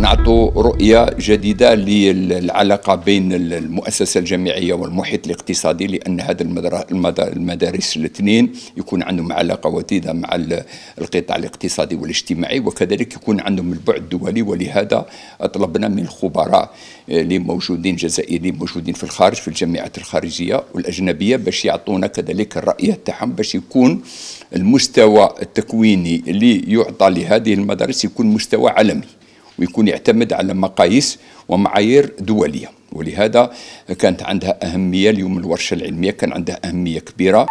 نعطوا رؤية جديدة للعلاقة بين المؤسسة الجامعية والمحيط الاقتصادي لأن هذا المدارس الاثنين يكون عندهم علاقة وتيدة مع القطاع الاقتصادي والاجتماعي وكذلك يكون عندهم البعد الدولي ولهذا طلبنا من الخبراء آه، اللي موجودين جزائريين موجودين في الخارج في الجامعات الخارجية والأجنبية باش يعطونا كذلك الرأي تاعهم باش يكون المستوى التكويني اللي يعطى لهذه المدارس يكون مستوى عالمي ويكون يعتمد على مقاييس ومعايير دولية ولهذا كانت عندها أهمية اليوم الورشة العلمية كان عندها أهمية كبيرة